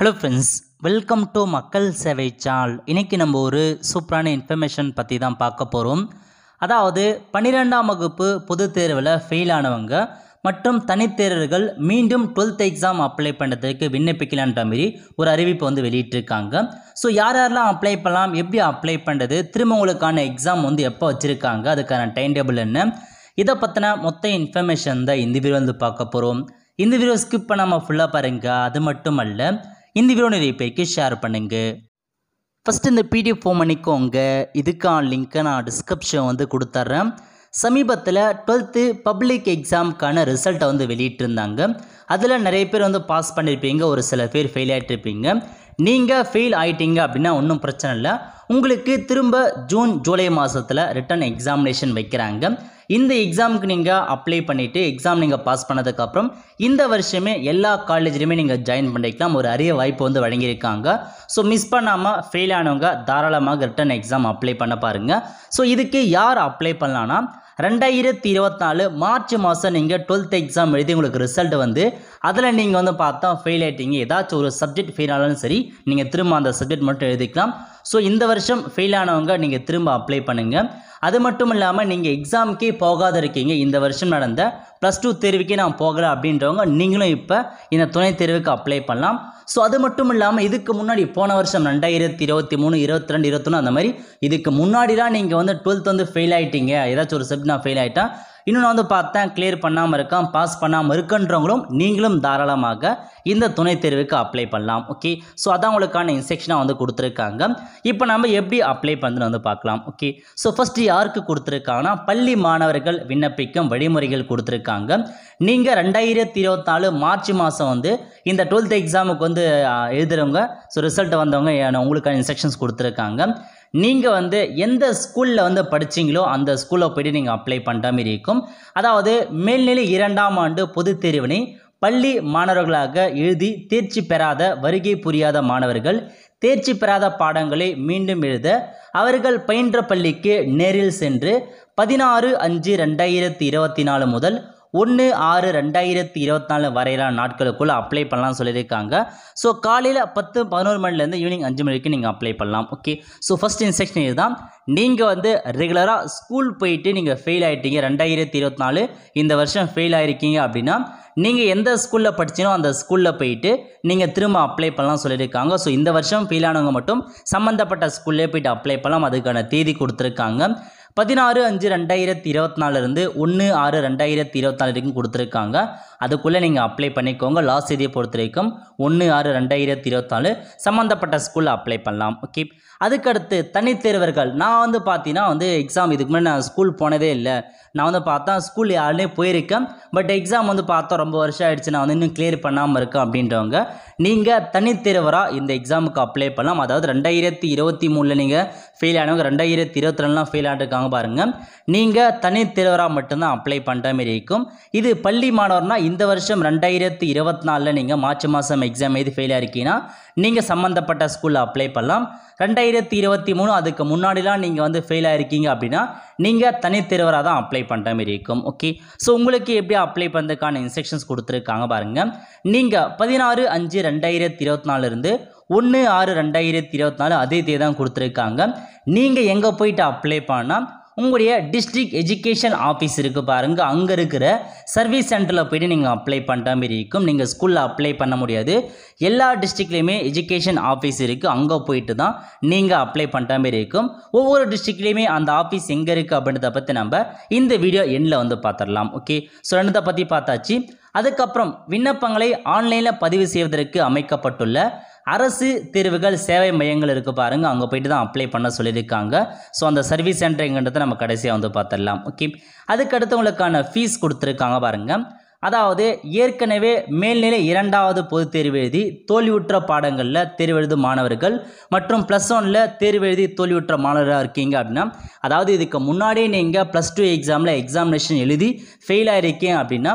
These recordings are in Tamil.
ஹலோ ஃப்ரெண்ட்ஸ் வெல்கம் டு மக்கள் சேவை சால் இன்றைக்கி நம்ம ஒரு சூப்பரான இன்ஃபர்மேஷன் பற்றி தான் பார்க்க போகிறோம் அதாவது பன்னிரெண்டாம் வகுப்பு பொதுத் தேர்வில் ஃபெயில் ஆனவங்க மற்றும் தனித்தேர்வர்கள் மீண்டும் டுவெல்த் எக்ஸாம் அப்ளை பண்ணுறதுக்கு விண்ணப்பிக்கலான்ற மாதிரி ஒரு அறிவிப்பு வந்து வெளியிட்டிருக்காங்க ஸோ யார் யாரெல்லாம் அப்ளை பண்ணலாம் எப்படி அப்ளை பண்ணுறது திரும்ப உங்களுக்கான எக்ஸாம் வந்து எப்போ வச்சுருக்காங்க அதுக்கான டைம் டேபிள் என்ன இதை பற்றின மொத்த இன்ஃபர்மேஷன் தான் இந்த வீடியோ வந்து பார்க்க போகிறோம் இந்த வீடியோ ஸ்கிப் பண்ணாமல் ஃபுல்லாக பாருங்கள் அது மட்டும் அல்ல இந்த வீடியோ நிறைய ஷேர் பண்ணுங்கள் ஃபஸ்ட்டு இந்த பிடிஎஃப் ஃபோம் பண்ணிக்கோங்க இதுக்கான லிங்க்கை நான் டிஸ்கிரிப்ஷன் வந்து கொடுத்துட்றேன் சமீபத்தில் டுவெல்த்து பப்ளிக் எக்ஸாமுக்கான ரிசல்ட்டை வந்து வெளியிட்டிருந்தாங்க அதில் நிறைய பேர் வந்து பாஸ் பண்ணியிருப்பீங்க ஒரு சில பேர் ஃபெயில் ஆகிட்டு இருப்பீங்க நீங்கள் ஃபெயில் ஆகிட்டீங்க அப்படின்னா ஒன்றும் பிரச்சனை இல்லை உங்களுக்கு திரும்ப ஜூன் ஜூலை மாதத்தில் ரிட்டன் எக்ஸாமினேஷன் வைக்கிறாங்க இந்த எக்ஸாமுக்கு நீங்கள் அப்ளை பண்ணிவிட்டு எக்ஸாம் நீங்கள் பாஸ் பண்ணதுக்கப்புறம் இந்த வருஷமே எல்லா காலேஜ்லையுமே நீங்கள் ஜாயின் பண்ணிக்கலாம் ஒரு அரிய வாய்ப்பு வந்து வழங்கியிருக்காங்க ஸோ மிஸ் பண்ணாமல் ஃபெயில் ஆனவங்க தாராளமாக ரிட்டன் எக்ஸாம் அப்ளை பண்ண பாருங்கள் ஸோ இதுக்கு யார் அப்ளை பண்ணலான்னா ரெண்டாயிரத்தி நாலு மார்ச் மாதம் நீங்கள் டுவெல்த் எக்ஸாம் எழுதி உங்களுக்கு ரிசல்ட் வந்து அதில் நீங்கள் வந்து பார்த்தா ஃபெயில் ஆகிட்டீங்க ஏதாச்சும் ஒரு சப்ஜெக்ட் ஃபெயில் ஆனாலும் சரி நீங்கள் திரும்ப அந்த சப்ஜெக்ட் மட்டும் எழுதிக்கலாம் ஸோ இந்த வருஷம் ஃபெயில் ஆனவங்க நீங்கள் திரும்ப அப்ளை பண்ணுங்கள் அது மட்டும் இல்லாமல் நீங்கள் எக்ஸாமுக்கே போகாத இருக்கீங்க இந்த வருஷம் நடந்த ப்ளஸ் டூ தேர்வுக்கே நான் போகலை அப்படின்றவங்க நீங்களும் இப்போ இந்த துணைத் தேர்வுக்கு அப்ளை பண்ணலாம் ஸோ அது மட்டும் இல்லாமல் இதுக்கு முன்னாடி போன வருஷம் ரெண்டாயிரத்தி இருபத்தி மூணு இருபத்தி ரெண்டு இருபத்தொன்று அந்த மாதிரி இதுக்கு முன்னாடிலாம் நீங்கள் வந்து டுவெல்த் வந்து ஃபெயில் ஆகிட்டீங்க ஏதாச்சும் ஒரு சப்ஜெக்ட் நான் ஃபெயில் ஆகிட்டேன் இன்னொன்று வந்து பார்த்தேன் கிளியர் பண்ணாமல் இருக்கான் பாஸ் பண்ணாமல் இருக்குன்றவங்களும் நீங்களும் தாராளமாக இந்த துணைத் தேர்வுக்கு அப்ளை பண்ணலாம் ஓகே ஸோ அதான் உங்களுக்கான இன்ஸ்ட்ரக்ஷனாக வந்து கொடுத்துருக்காங்க இப்போ நம்ம எப்படி அப்ளை பண்ணுறது வந்து பார்க்கலாம் ஓகே ஸோ ஃபஸ்ட்டு யாருக்கு கொடுத்துருக்காங்கன்னா பள்ளி மாணவர்கள் விண்ணப்பிக்கும் வழிமுறைகள் கொடுத்துருக்காங்க நீங்கள் ரெண்டாயிரத்தி இருபத்தி நாலு மார்ச் மாதம் வந்து இந்த டுவெல்த் எக்ஸாமுக்கு வந்து எழுதுகிறவங்க ஸோ ரிசல்ட் வந்தவங்க உங்களுக்கான இன்ஸ்ட்ரக்ஷன்ஸ் கொடுத்துருக்காங்க நீங்கள் வந்து எந்த ஸ்கூலில் வந்து படித்தீங்களோ அந்த ஸ்கூலில் போய்ட்டு நீங்கள் அப்ளை பண்ணுற மாரி இருக்கும் அதாவது மேல்நிலை இரண்டாம் ஆண்டு பொதுத் தேர்வினை பள்ளி மாணவர்களாக எழுதி தேர்ச்சி பெறாத வருகை புரியாத மாணவர்கள் தேர்ச்சி பெறாத பாடங்களை மீண்டும் எழுத அவர்கள் பயின்ற பள்ளிக்கு நேரில் சென்று பதினாறு அஞ்சு ரெண்டாயிரத்தி இருபத்தி நாலு முதல் ஒன்று ஆறு ரெண்டாயிரத்தி நாலு வரையிலான நாட்களுக்குள்ளே அப்ளை பண்ணலாம் சொல்லியிருக்காங்க ஸோ காலையில் பத்து பதினோரு மணிலேருந்து ஈவினிங் அஞ்சு மணிக்கு நீங்கள் அப்ளை பண்ணலாம் ஓகே ஸோ ஃபஸ்ட் இன்ஸ்ட்ரக்ஷன் இதுதான் நீங்கள் வந்து ரெகுலராக ஸ்கூல் போயிட்டு நீங்கள் ஃபெயில் ஆகிட்டீங்க ரெண்டாயிரத்தி இருபத்தி நாலு இந்த வருஷம் ஃபெயில் ஆகிருக்கீங்க அப்படின்னா நீங்கள் எந்த ஸ்கூலில் படிச்சினோ அந்த ஸ்கூலில் போயிட்டு நீங்கள் திரும்ப அப்ளை பண்ணலாம் சொல்லியிருக்காங்க ஸோ இந்த வருஷம் ஃபெயிலானவங்க ஆனவங்க மட்டும் சம்மந்தப்பட்ட ஸ்கூல்லே போயிட்டு அப்ளை பண்ணலாம் அதுக்கான தேதி கொடுத்துருக்காங்க பதினாறு அஞ்சு ரெண்டாயிரத்தி இருபத்தி நாலுலேருந்து ஒன்று ஆறு ரெண்டாயிரத்தி இருபத்தி நாலு வரைக்கும் கொடுத்துருக்காங்க அதுக்குள்ளே நீங்கள் அப்ளை பண்ணிக்கோங்க லாஸ்ட் இதை பொறுத்த வரைக்கும் ஒன்று ஆறு ரெண்டாயிரத்தி இருபத்தி நாலு சம்மந்தப்பட்ட ஸ்கூலில் அப்ளை பண்ணலாம் ஓகே அதுக்கடுத்து தனித்தேர்வர்கள் நான் வந்து பார்த்தீங்கன்னா வந்து எக்ஸாம் இதுக்கு முன்னாடி நான் ஸ்கூல் போனதே இல்லை நான் வந்து பார்த்தா ஸ்கூல் ஆல்ரெடி போயிருக்கேன் பட் எக்ஸாம் வந்து பார்த்தோம் ரொம்ப வருஷம் ஆகிடுச்சு நான் வந்து இன்னும் கிளியர் பண்ணாமல் இருக்கேன் அப்படின்றவங்க நீங்கள் தனித்தேர்வராக இந்த எக்ஸாமுக்கு அப்ளை பண்ணலாம் அதாவது ரெண்டாயிரத்தி இருபத்தி மூணில் நீங்கள் ஃபெயில் ஆனவங்க ரெண்டாயிரத்தி இருபத்தி ரெண்டுலாம் ஃபெயில் ஆகிட்டுருக்காங்க பாருங்கள் நீங்கள் தனித்தேர்வராக மட்டும்தான் அப்ளை பண்ணுற மாரி இருக்கும் இது பள்ளி மாணவர்னால் இந்த வருஷம் ரெண்டாயிரத்தி இருபத்தி நாலில் நீங்கள் மார்ச் மாதம் எக்ஸாம் எது ஃபெயில் ஆகிருக்கீங்கன்னா நீங்கள் சம்மந்தப்பட்ட ஸ்கூலில் அப்ளை பண்ணலாம் ரெண்டாயிரத்தி இருபத்தி மூணு அதுக்கு முன்னாடிலாம் நீங்கள் வந்து ஃபெயில் ஆகிருக்கீங்க அப்படின்னா நீங்கள் தனித்தேர்வராக தான் அப்ளை பண்ணுற மாதிரி இருக்கும் ஓகே ஸோ உங்களுக்கு எப்படி அப்ளை பண்ணுறதுக்கான இன்ஸ்ட்ரக்ஷன்ஸ் கொடுத்துருக்காங்க பாருங்கள் நீங்கள் பதினாறு அஞ்சு ரெண்டாயிரத்தி இருபத்தி நாலுலேருந்து ஒன்று ஆறு ரெண்டாயிரத்தி இருபத்தி நாலு அதே தேதி தான் கொடுத்துருக்காங்க நீங்கள் எங்கே போயிட்டு அப்ளை பண்ணால் உங்களுடைய டிஸ்ட்ரிக்ட் எஜுகேஷன் ஆஃபீஸ் இருக்குது பாருங்கள் அங்கே இருக்கிற சர்வீஸ் சென்டரில் போய்ட்டு நீங்கள் அப்ளை பண்ணுற மாதிரி இருக்கும் நீங்கள் ஸ்கூலில் அப்ளை பண்ண முடியாது எல்லா டிஸ்ட்ரிக்ட்லேயுமே எஜுகேஷன் ஆஃபீஸ் இருக்குது அங்கே போயிட்டு தான் நீங்கள் அப்ளை பண்ணுற மாதிரி இருக்கும் ஒவ்வொரு டிஸ்ட்ரிக்ட்லேயுமே அந்த ஆஃபீஸ் எங்கே இருக்குது அப்படின்றத பற்றி நம்ம இந்த வீடியோ எண்ணில் வந்து பார்த்துடலாம் ஓகே ஸோ ரெண்டதை பற்றி பார்த்தாச்சு அதுக்கப்புறம் விண்ணப்பங்களை ஆன்லைனில் பதிவு செய்வதற்கு அமைக்கப்பட்டுள்ள அரசு தேர்வுகள் சேவை மையங்கள் இருக்குது பாருங்கள் அங்கே போயிட்டு தான் அப்ளை பண்ண சொல்லியிருக்காங்க ஸோ அந்த சர்வீஸ் சென்டர் நம்ம கடைசியாக வந்து பார்த்துடலாம் ஓகே உங்களுக்கான ஃபீஸ் கொடுத்துருக்காங்க பாருங்கள் அதாவது ஏற்கனவே மேல்நிலை இரண்டாவது பொது தேர்வு எழுதி தோல்வியுற்ற பாடங்களில் தேர்வு எழுதும் மாணவர்கள் மற்றும் ப்ளஸ் ஒனில் தேர்வு எழுதி தோல்வியுற்ற மாணவராக இருக்கீங்க அப்படின்னா அதாவது இதுக்கு முன்னாடியே நீங்கள் ப்ளஸ் டூ எக்ஸாமில் எக்ஸாமினேஷன் எழுதி ஃபெயில் ஆகிருக்கீங்க அப்படின்னா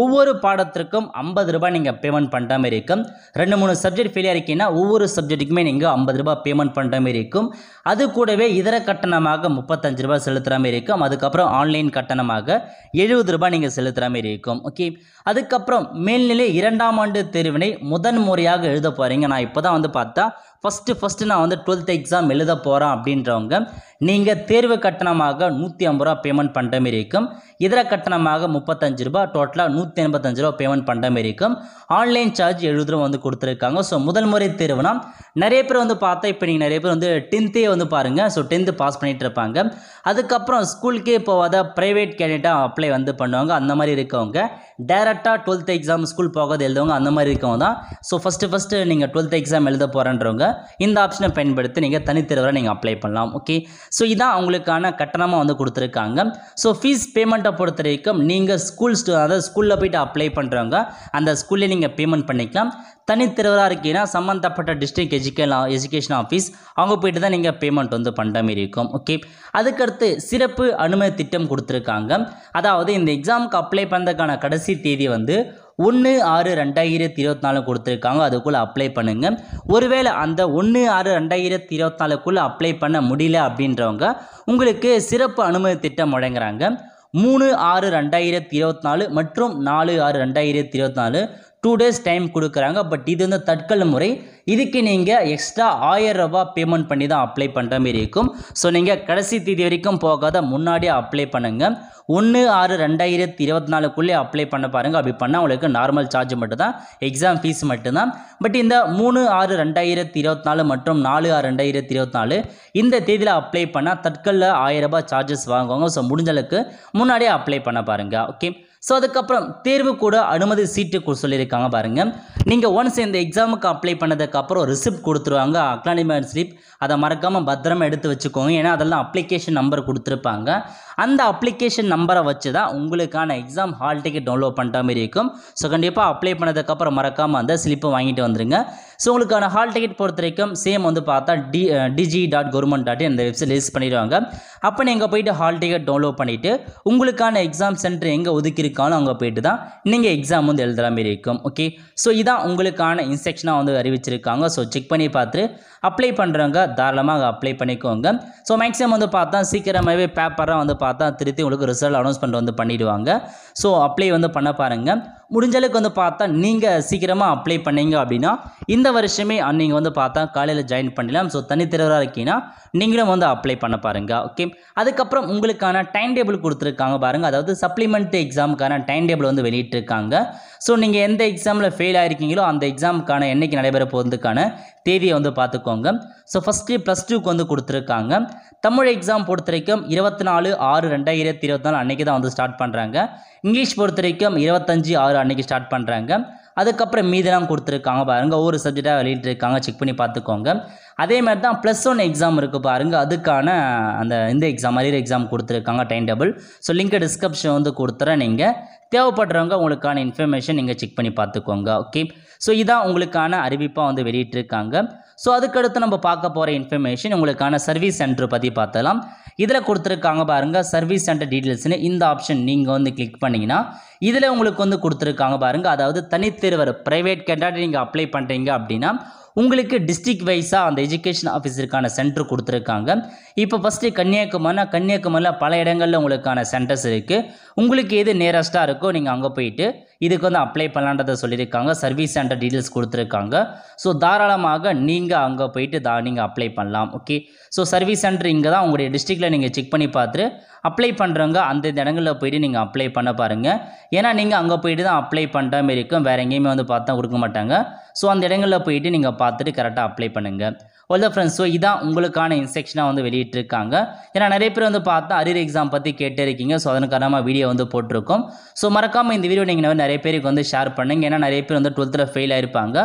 ஒவ்வொரு பாடத்திற்கும் ஐம்பது ரூபாய் நீங்கள் பேமெண்ட் பண்ணுற மாதிரி இருக்கும் ரெண்டு மூணு சப்ஜெக்ட் ஃபெயிலியர் இருக்கீங்கன்னா ஒவ்வொரு சப்ஜெக்ட்டுக்குமே நீங்கள் ஐம்பது ரூபாய் பேமெண்ட் பண்ணுற மாதிரி இருக்கும் அது கூடவே இதர கட்டணமாக முப்பத்தஞ்சு ரூபாய் செலுத்துகிற மாதிரி இருக்கும் அதுக்கப்புறம் ஆன்லைன் கட்டணமாக எழுபது ரூபாய் நீங்கள் செலுத்துகிற மாதிரி இருக்கும் ஓகே அதுக்கப்புறம் மேல்நிலை இரண்டாம் ஆண்டு தேர்வினை முதன் முறையாக எழுத போகிறீங்க நான் இப்போ தான் வந்து பார்த்தா ஃபஸ்ட்டு ஃபஸ்ட்டு நான் வந்து டுவெல்த் எக்ஸாம் எழுத போகிறேன் அப்படின்றவங்க நீங்கள் தேர்வு கட்டணமாக நூற்றி ஐம்பது ரூபா பேமெண்ட் பண்ணுற மாரி இருக்கும் இதர கட்டணமாக முப்பத்தஞ்சு ரூபா டோட்டலாக நூற்றி எண்பத்தஞ்சு ரூபா பேமெண்ட் பண்ணுற மாரி இருக்கும் ஆன்லைன் சார்ஜ் எழுபது ரூபா வந்து கொடுத்துருக்காங்க ஸோ முதல் முறை தேர்வுனா நிறைய பேர் வந்து பார்த்தா இப்போ நீங்கள் நிறைய பேர் வந்து டென்த்தே வந்து பாருங்கள் ஸோ டென்த்து பாஸ் பண்ணிகிட்டு இருப்பாங்க அதுக்கப்புறம் ஸ்கூலுக்கே போகாத ப்ரைவேட் கேண்டிடேட்டாக அப்ளை வந்து பண்ணுவாங்க அந்த மாதிரி இருக்கவங்க டேரெக்டாக டுவெல்த் எக்ஸாம் ஸ்கூல் போகாத எழுதவங்க அந்த மாதிரி இருக்கவங்க தான் ஸோ ஃபஸ்ட்டு ஃபஸ்ட்டு நீங்கள் டுவெல்த் எக்ஸாம் எழுத போகிறேன்றவங்க இந்த ஆப்ஷனை பயன்படுத்தி நீங்கள் தனித்தேர்வரை நீங்கள் அப்ளை பண்ணலாம் ஓகே ஸோ இதான் அவங்களுக்கான கட்டணமாக வந்து கொடுத்துருக்காங்க ஸோ ஃபீஸ் பேமெண்ட்டை பொறுத்த வரைக்கும் நீங்கள் ஸ்கூல் அதாவது ஸ்கூலில் போயிட்டு அப்ளை பண்ணுறவங்க அந்த ஸ்கூல்லே நீங்கள் பேமெண்ட் பண்ணிக்கலாம் தனித்திறவராக இருக்கீங்கன்னா சம்மந்தப்பட்ட டிஸ்ட்ரிக்ட் எஜுகேஷன் எஜுகேஷன் ஆஃபீஸ் அவங்க போயிட்டு தான் நீங்கள் பேமெண்ட் வந்து பண்ணுற மாரி இருக்கும் ஓகே அதுக்கடுத்து சிறப்பு அனுமதி திட்டம் கொடுத்துருக்காங்க அதாவது இந்த எக்ஸாமுக்கு அப்ளை பண்ணுறதுக்கான கடைசி தேதி வந்து ஒன்று ஆறு ரெண்டாயிரத்தி இருபத்தி நாலு கொடுத்துருக்காங்க அதுக்குள்ளே அப்ளை பண்ணுங்கள் ஒருவேளை அந்த ஒன்று ஆறு ரெண்டாயிரத்தி இருபத்தி நாலுக்குள்ளே அப்ளை பண்ண முடியல அப்படின்றவங்க உங்களுக்கு சிறப்பு அனுமதி திட்டம் முழங்குறாங்க மூணு ஆறு ரெண்டாயிரத்தி இருபத்தி நாலு மற்றும் நாலு ஆறு ரெண்டாயிரத்தி இருபத்தி நாலு டூ டேஸ் டைம் கொடுக்குறாங்க பட் இது வந்து தற்கொலை முறை இதுக்கு நீங்கள் எக்ஸ்ட்ரா ஆயிரம் ரூபா பேமெண்ட் பண்ணி தான் அப்ளை பண்ணுற மாரி இருக்கும் ஸோ நீங்கள் கடைசி தேதி வரைக்கும் போகாத முன்னாடியே அப்ளை பண்ணுங்கள் ஒன்று ஆறு ரெண்டாயிரத்தி இருபத்தி நாலுக்குள்ளே அப்ளை பண்ண பாருங்கள் அப்படி பண்ணால் உங்களுக்கு நார்மல் சார்ஜ் மட்டும்தான் எக்ஸாம் ஃபீஸ் மட்டும்தான் பட் இந்த மூணு ஆறு ரெண்டாயிரத்தி இருபத்தி நாலு மற்றும் நாலு ஆறு ரெண்டாயிரத்தி இருபத்தி நாலு இந்த தேதியில் அப்ளை பண்ணால் தற்கொலை ஆயிரம் ரூபாய் சார்ஜஸ் வாங்குவாங்க ஸோ முடிஞ்சளவுக்கு முன்னாடியே அப்ளை பண்ண பாருங்கள் ஓகே ஸோ அதுக்கப்புறம் தேர்வு கூட அனுமதி சீட்டு சொல்லியிருக்காங்க பாருங்கள் நீங்கள் ஒன்ஸ் இந்த எக்ஸாமுக்கு அப்ளை பண்ணதுக்கப்புறம் ரிசிப்ட் கொடுத்துருவாங்க அக்னாலிமெண்ட் ஸ்லிப் அதை மறக்காமல் பத்திரமா எடுத்து வச்சுக்கோங்க ஏன்னா அதெல்லாம் அப்ளிகேஷன் நம்பர் கொடுத்துருப்பாங்க அந்த அப்ளிகேஷன் நம்பரை வச்சு தான் உங்களுக்கான எக்ஸாம் ஹால் டிக்கெட் டவுன்லோட் பண்ணுற மாதிரி இருக்கும் ஸோ கண்டிப்பாக அப்ளை பண்ணதுக்கப்புறம் மறக்காமல் அந்த ஸ்லிப்பை வாங்கிட்டு வந்துடுங்க ஸோ உங்களுக்கான ஹால் டிக்கெட் பொறுத்த வரைக்கும் சேம் வந்து பார்த்தா D DG dot government dot இந்த வெப்சைட் லிஸ்ட் பண்ணிடுவாங்க அப்போ நீங்கள் போய்ட்டு ஹால் டிக்கெட் டவுன்லோட் பண்ணிவிட்டு உங்களுக்கான எக்ஸாம் சென்டர் எங்கே ஒதுக்கியிருக்காலும் அங்கே போய்ட்டு தான் நீங்கள் எக்ஸாம் வந்து எழுதுகிற மாதிரி இருக்கும் ஓகே ஸோ இதான் உங்களுக்கான இன்ஸ்ட்ரக்ஷனாக வந்து அறிவிச்சிருக்காங்க ஸோ செக் பண்ணி பார்த்து அப்ளை பண்ணுறவங்க தாராளமாக அப்ளை பண்ணிக்கோங்க ஸோ மேக்ஸிமம் வந்து பார்த்தா சீக்கிரமாகவே பேப்பராக வந்து பார்த்தா திருத்தி உங்களுக்கு ரிசல்ட் அனௌன்ஸ்மெண்ட் வந்து பண்ணிவிடுவாங்க ஸோ அப்ளை வந்து பண்ண பாருங்கள் முடிஞ்சளவுக்கு வந்து பார்த்தா நீங்கள் சீக்கிரமாக அப்ளை பண்ணீங்க அப்படின்னா இந்த வருஷமே நீங்கள் வந்து பார்த்தா காலையில் ஜாயின் பண்ணிடலாம் ஸோ தனித்திறவராக இருக்கீங்கன்னா நீங்களும் வந்து அப்ளை பண்ண பாருங்கள் ஓகே அதுக்கப்புறம் உங்களுக்கான டைம் டேபிள் கொடுத்துருக்காங்க பாருங்கள் அதாவது சப்ளிமெண்ட் எக்ஸாமுக்கான டைம் டேபிள் வந்து வெளியிட்டிருக்காங்க ஸோ நீங்கள் எந்த எக்ஸாமில் ஃபெயில் ஆகிருக்கீங்களோ அந்த எக்ஸாமுக்கான என்றைக்கு நடைபெற போகிறதுக்கான தேதியை வந்து பார்த்துக்கோங்க ஸோ ஃபஸ்ட்டு ப்ளஸ் டூக்கு வந்து கொடுத்துருக்காங்க தமிழ் எக்ஸாம் பொறுத்த வரைக்கும் இருபத்தி நாலு ஆறு ரெண்டாயிரத்தி இருபத்தி நாலு அன்றைக்கி தான் வந்து ஸ்டார்ட் பண்ணுறாங்க இங்கிலீஷ் பொறுத்த வரைக்கும் இருபத்தஞ்சி ஆறு அன்றைக்கி ஸ்டார்ட் பண்ணுறாங்க அதுக்கப்புறம் மீதெல்லாம் கொடுத்துருக்காங்க பாருங்கள் ஒவ்வொரு சப்ஜெக்டாக வெளியிட்டிருக்காங்க செக் பண்ணி பார்த்துக்கோங்க அதே மாதிரி தான் ப்ளஸ் ஒன் எக்ஸாம் இருக்குது பாருங்கள் அதுக்கான அந்த இந்த எக்ஸாம் அரியர் எக்ஸாம் கொடுத்துருக்காங்க time table so link description வந்து கொடுத்துறேன் நீங்கள் தேவைப்படுறவங்க உங்களுக்கான இன்ஃபர்மேஷன் நீங்கள் செக் பண்ணி பார்த்துக்கோங்க ஓகே ஸோ இதான் உங்களுக்கான அறிவிப்பாக வந்து வெளியிட்டிருக்காங்க ஸோ அதுக்கடுத்து நம்ம பார்க்க போகிற இன்ஃபர்மேஷன் உங்களுக்கான சர்வீஸ் சென்டர் பற்றி பார்த்தலாம் இதில் கொடுத்துருக்காங்க பாருங்கள் சர்வீஸ் சென்டர் டீட்டெயில்ஸ்னு இந்த ஆப்ஷன் நீங்கள் வந்து கிளிக் பண்ணிங்கன்னா இதில் உங்களுக்கு வந்து கொடுத்துருக்காங்க பாருங்கள் அதாவது தனித்திருவர் ப்ரைவேட் கேண்டாட்டி நீங்கள் அப்ளை பண்ணுறீங்க அப்படின்னா உங்களுக்கு டிஸ்ட்ரிக் வைஸாக அந்த எஜுகேஷன் ஆஃபீஸருக்கான சென்டர் கொடுத்துருக்காங்க இப்போ ஃபஸ்ட்டு கன்னியாகுமரினா கன்னியாகுமரியில் பல இடங்களில் உங்களுக்கான சென்டர்ஸ் இருக்குது உங்களுக்கு எது நியரஸ்ட்டாக இருக்கோ நீங்கள் அங்கே போயிட்டு இதுக்கு வந்து அப்ளை பண்ணலான்றதை சொல்லியிருக்காங்க சர்வீஸ் சென்டர் டீட்டெயில்ஸ் கொடுத்துருக்காங்க ஸோ தாராளமாக நீங்கள் அங்கே போயிட்டு தா நீங்கள் அப்ளை பண்ணலாம் ஓகே ஸோ சர்வீஸ் சென்டர் இங்கே தான் உங்களுடைய டிஸ்ட்ரிக்டில் நீங்கள் செக் பண்ணி பார்த்துட்டு அப்ளை பண்ணுறவங்க அந்த இடங்களில் போயிட்டு நீங்கள் அப்ளை பண்ண பாருங்கள் ஏன்னா நீங்கள் அங்கே போயிட்டு தான் அப்ளை பண்ணுற மாதிரி இருக்கும் வேறு எங்கேயுமே வந்து பார்த்தா கொடுக்க மாட்டாங்க ஸோ அந்த இடங்களில் போயிட்டு நீங்கள் பார்த்துட்டு கரெக்டாக அப்ளை பண்ணுங்கள் ஓகே ஃப்ரெண்ட்ஸ் ஸோ இதான் உங்களுக்கான இன்ஸ்ட்ரக்ஷனாக வந்து வெளியிட்டிருக்காங்க ஏன்னா நிறைய பேர் வந்து பார்த்தா அரியர் எக்ஸாம் பற்றி கேட்டே இருக்கீங்க ஸோ அதன் வீடியோ வந்து போட்டிருக்கோம் ஸோ மறக்காமல் இந்த வீடியோ நீங்கள் நிறைய பேருக்கு வந்து ஷேர் பண்ணுங்கள் ஏன்னா நிறைய பேர் வந்து டுவெல்த்தில் ஃபெயில் ஆயிருப்பாங்க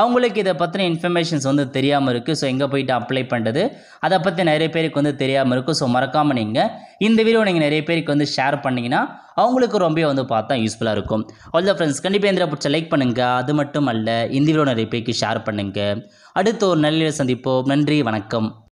அவங்களுக்கு இதை பற்றின இன்ஃபர்மேஷன்ஸ் வந்து தெரியாமல் இருக்குது ஸோ எங்கே போயிட்டு அப்ளை பண்ணுறது அதை பற்றி நிறைய பேருக்கு வந்து தெரியாமல் இருக்குது ஸோ மறக்காமல் நீங்கள் இந்த வீடியோ நீங்கள் நிறைய பேருக்கு வந்து ஷேர் பண்ணிங்கன்னா அவங்களுக்கு ரொம்ப வந்து பார்த்தா யூஸ்ஃபுல்லாக இருக்கும் த ஃப்ரெண்ட்ஸ் கண்டிப்பாக இந்த பிடிச்ச லைக் பண்ணுங்கள் அது மட்டும் அல்ல இந்த வீடியோ நிறைய பேருக்கு ஷேர் பண்ணுங்கள் அடுத்து ஒரு நல்ல சந்திப்போம் நன்றி வணக்கம்